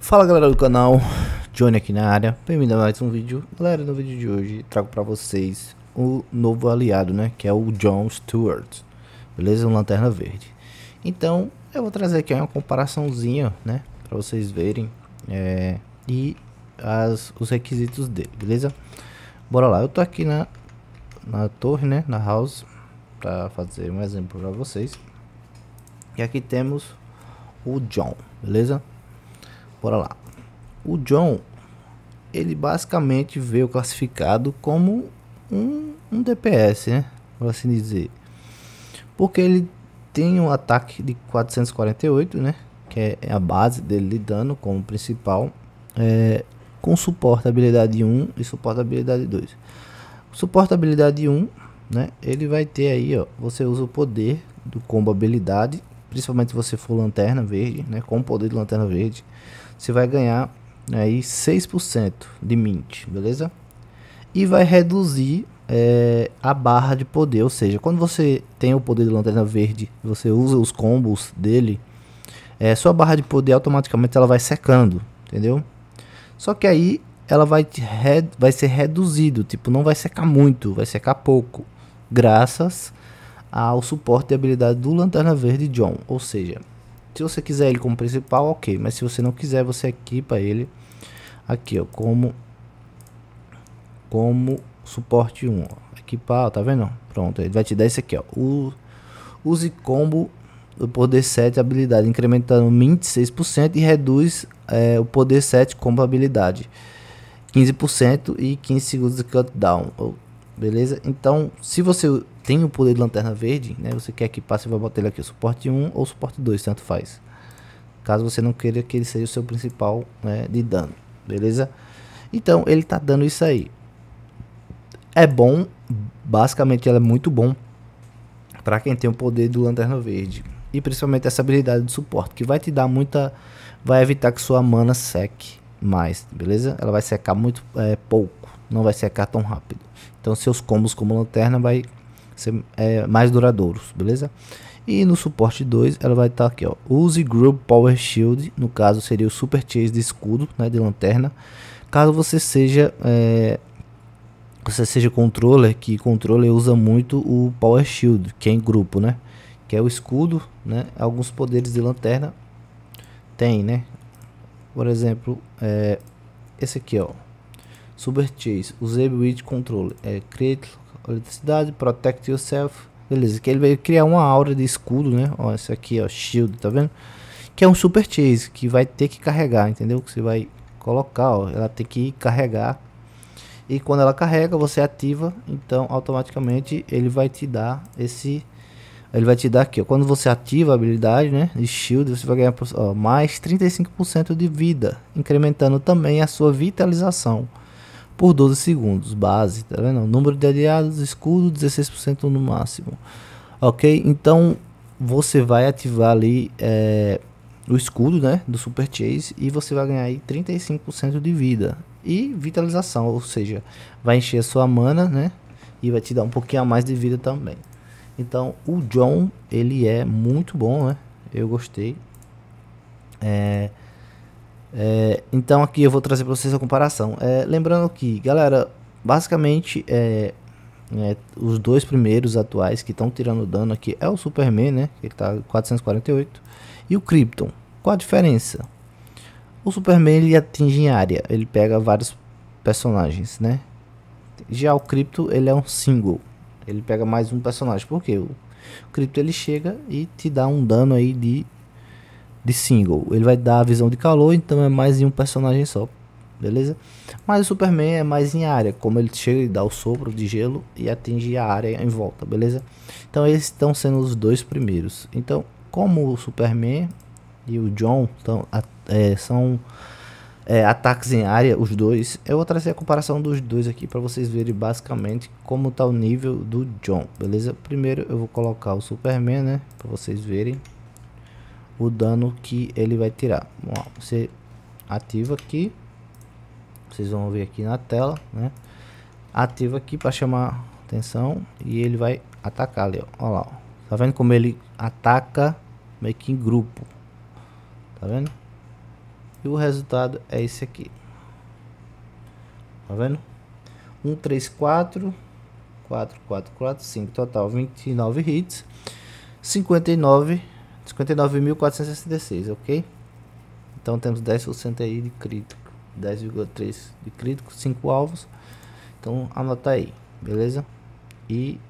Fala galera do canal, Johnny aqui na área, bem-vindo a mais um vídeo Galera, no vídeo de hoje trago pra vocês o novo aliado, né, que é o John Stewart Beleza? Um Lanterna Verde Então, eu vou trazer aqui uma comparaçãozinha, né, pra vocês verem é, E as, os requisitos dele, beleza? Bora lá, eu tô aqui na na torre, né, na house, para fazer um exemplo para vocês. E aqui temos o John, beleza? Bora lá. O John, ele basicamente veio classificado como um, um DPS, né, por assim dizer. Porque ele tem um ataque de 448, né, que é, é a base dele de dano como principal, é, com suporte habilidade 1 e suporte habilidade 2. Suportabilidade 1, né? Ele vai ter aí, ó, você usa o poder do combo habilidade, principalmente se você for lanterna verde, né? Com o poder de lanterna verde, você vai ganhar aí 6% de mint, beleza? E vai reduzir é, a barra de poder, ou seja, quando você tem o poder de lanterna verde, você usa os combos dele, é, sua barra de poder automaticamente ela vai secando, entendeu? Só que aí ela vai, re, vai ser reduzido, tipo, não vai secar muito, vai secar pouco, graças ao suporte e habilidade do Lanterna Verde John, ou seja, se você quiser ele como principal, ok, mas se você não quiser, você equipa ele aqui, ó, como como suporte 1, ó. equipar, ó, tá vendo? Pronto, ele vai te dar esse aqui, ó, o, use combo o poder 7 habilidade incrementando 26% e reduz é, o poder 7 como habilidade. 15% e 15 segundos de countdown. Beleza? Então, se você tem o poder de lanterna verde, né? Você quer que passe, vai botar ele aqui, suporte 1 ou suporte 2, tanto faz. Caso você não queira que ele seja o seu principal né, de dano, beleza? Então, ele tá dando isso aí. É bom, basicamente ela é muito bom para quem tem o poder do Lanterna Verde. E principalmente essa habilidade de suporte, que vai te dar muita... Vai evitar que sua mana seque mais, beleza? Ela vai secar muito é, pouco, não vai secar tão rápido. Então seus combos como lanterna vai ser é, mais duradouros, beleza? E no suporte 2 ela vai estar tá aqui, ó. Use Group Power Shield, no caso seria o Super Chase de escudo, né, de lanterna. Caso você seja é, você seja controller, que controller usa muito o Power Shield, que é em grupo, né? Que é o escudo, né? Alguns poderes de lanterna tem, né? Por exemplo, é, esse aqui, ó. super chase, use with control. É, create eletricidade, protect yourself. Beleza, que ele veio criar uma aura de escudo, né? Ó, esse aqui, ó, shield, tá vendo? Que é um super chase que vai ter que carregar, entendeu? Que você vai colocar, ó, ela tem que carregar. E quando ela carrega, você ativa, então automaticamente ele vai te dar esse ele vai te dar aqui, ó, quando você ativa a habilidade, né, de shield, você vai ganhar ó, mais 35% de vida, incrementando também a sua vitalização por 12 segundos, base, tá vendo? Número de aliados, escudo, 16% no máximo. OK? Então, você vai ativar ali é, o escudo, né, do Super Chase e você vai ganhar aí 35% de vida e vitalização, ou seja, vai encher a sua mana, né? E vai te dar um pouquinho a mais de vida também. Então, o John, ele é muito bom, né? Eu gostei. É, é, então, aqui eu vou trazer para vocês a comparação. É, lembrando que, galera, basicamente, é, é, os dois primeiros atuais que estão tirando dano aqui é o Superman, né? Que está 448. E o Krypton. Qual a diferença? O Superman, ele atinge em área. Ele pega vários personagens, né? Já o Krypton, ele é um single. Ele pega mais um personagem. Porque o cripto ele chega e te dá um dano aí de, de single. Ele vai dar a visão de calor, então é mais em um personagem só. Beleza? Mas o Superman é mais em área. Como ele chega e dá o sopro de gelo e atinge a área em volta. Beleza? Então eles estão sendo os dois primeiros. Então, como o Superman e o John é, são é, ataques em área, os dois. Eu vou trazer a comparação dos dois aqui para vocês verem basicamente como tá o nível do John, beleza? Primeiro eu vou colocar o Superman, né, para vocês verem o dano que ele vai tirar. Bom, você ativa aqui, vocês vão ver aqui na tela, né? Ativa aqui para chamar atenção e ele vai atacar ali, ó. lá, ó. tá vendo como ele ataca meio que em grupo, tá vendo? E o resultado é esse aqui. Tá vendo? 1, 3, 4, 4, 4, 4, 5, total 29 hits, 59, 59.466, ok? Então temos 10% aí de crítico, 10,3 de crítico, 5 alvos. Então anota aí, beleza? E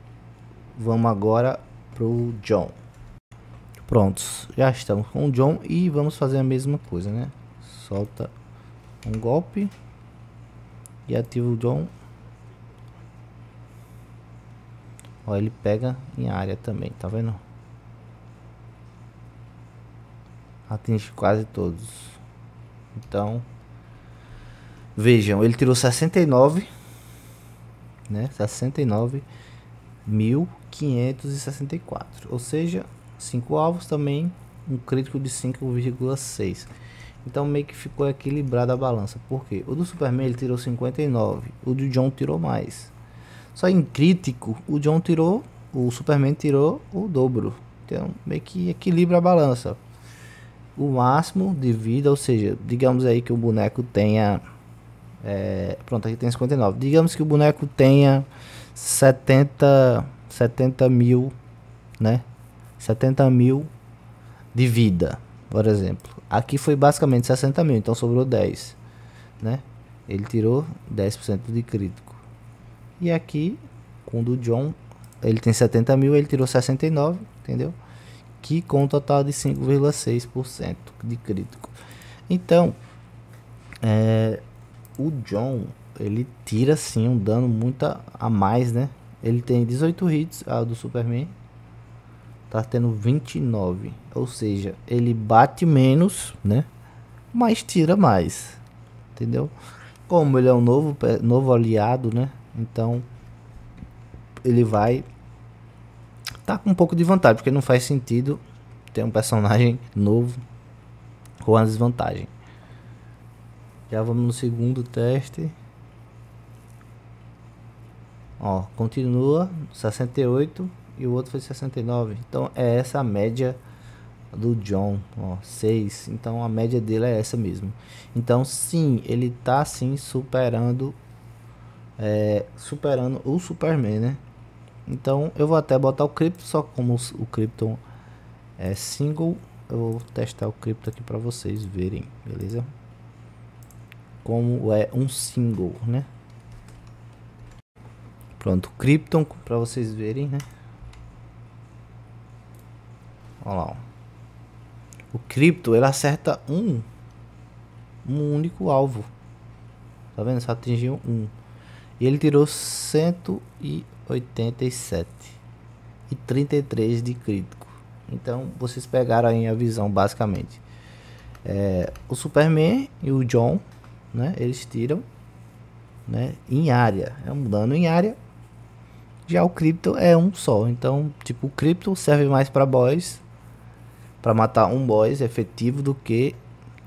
vamos agora pro John. Prontos, já estamos com o John e vamos fazer a mesma coisa, né? solta um golpe e ativa o John. Ó, ele pega em área também, tá vendo? Atinge quase todos. Então, vejam, ele tirou 69, né? 69 ou seja, 5 alvos também, um crítico de 5,6. Então meio que ficou equilibrada a balança. Por quê? O do Superman ele tirou 59, o do John tirou mais. Só em crítico, o John tirou, o Superman tirou o dobro. Então meio que equilibra a balança. O máximo de vida, ou seja, digamos aí que o boneco tenha. É, pronto, aqui tem 59. Digamos que o boneco tenha 70, 70 mil, né? 70 mil de vida, por exemplo. Aqui foi basicamente 60 mil, então sobrou 10. Né? Ele tirou 10% de crítico. E aqui, com o do John, ele tem 70 mil, ele tirou 69, entendeu? Que com um total de 5,6% de crítico. Então, é, o John, ele tira sim um dano muito a, mais, né? Ele tem 18 hits, a do Superman, tá tendo 29. Ou seja, ele bate menos, né? Mas tira mais. Entendeu? Como ele é um novo, novo aliado, né? Então ele vai tá com um pouco de vantagem, porque não faz sentido ter um personagem novo com a desvantagem. Já vamos no segundo teste. Ó, continua 68 e o outro foi 69. Então é essa a média do John, ó, 6. Então a média dele é essa mesmo. Então sim, ele tá sim superando é, superando o Superman, né? Então eu vou até botar o cripto só como o Krypton é single, eu vou testar o cripto aqui para vocês verem, beleza? Como é um single, né? Pronto, Krypton para vocês verem, né? Olha lá. O cripto ele acerta um, um único alvo. Tá vendo? Só atingiu um. E ele tirou 187 e 33 de crítico. Então vocês pegaram aí a visão basicamente. É, o Superman e o John, né? Eles tiram, né? Em área, é um dano em área. Já o Crypto é um só. Então, tipo, o Crypto serve mais para boys para matar um boss efetivo do que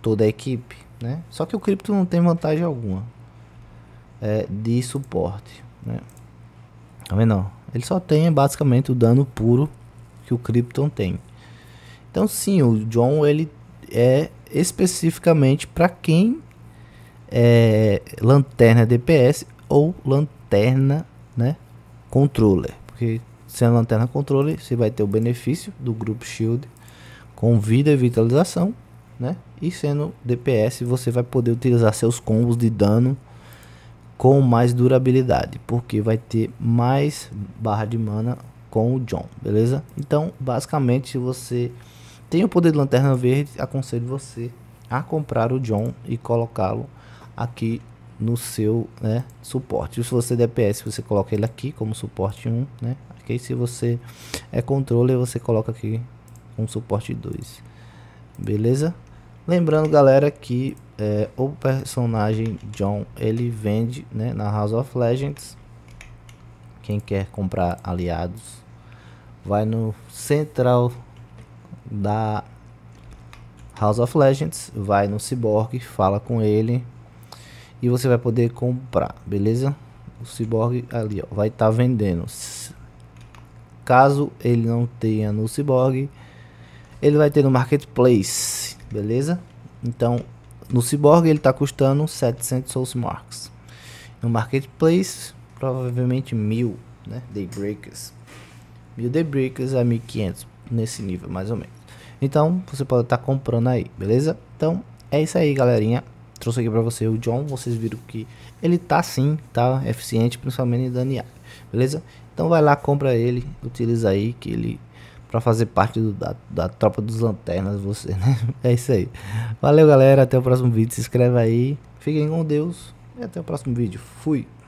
toda a equipe, né? Só que o cripto não tem vantagem alguma é, de suporte, né? Tá vendo? Ele só tem é, basicamente o dano puro que o Krypton tem. Então sim, o John ele é especificamente para quem é lanterna DPS ou lanterna, né, controller, porque sendo lanterna controller, você vai ter o benefício do grupo shield com vida e vitalização, né? E sendo DPS, você vai poder utilizar seus combos de dano com mais durabilidade, porque vai ter mais barra de mana com o John, beleza? Então, basicamente, se você tem o poder de Lanterna Verde, aconselho você a comprar o John e colocá-lo aqui no seu né, suporte. Se você é DPS, você coloca ele aqui como suporte 1, né? Aqui, se você é controle, você coloca aqui com suporte 2. Beleza? Lembrando, galera, que é, o personagem John, ele vende né, na House of Legends. Quem quer comprar aliados, vai no central da House of Legends, vai no Cyborg, fala com ele e você vai poder comprar, beleza? O Cyborg ali ó, vai estar tá vendendo. Caso ele não tenha no Cyborg, ele vai ter no marketplace, beleza? Então, no Cyborg ele está custando 700 Souls Marks. No marketplace, provavelmente 1000, né? Daybreakers. 1000 Daybreakers a 1500 nesse nível, mais ou menos. Então, você pode estar tá comprando aí, beleza? Então, é isso aí, galerinha. Trouxe aqui para você o John, vocês viram que ele tá sim, tá eficiente, principalmente em beleza? Então vai lá, compra ele, utiliza aí que ele para fazer parte do, da, da tropa dos lanternas, você, né? É isso aí. Valeu, galera. Até o próximo vídeo. Se inscreve aí. Fiquem com Deus. E até o próximo vídeo. Fui.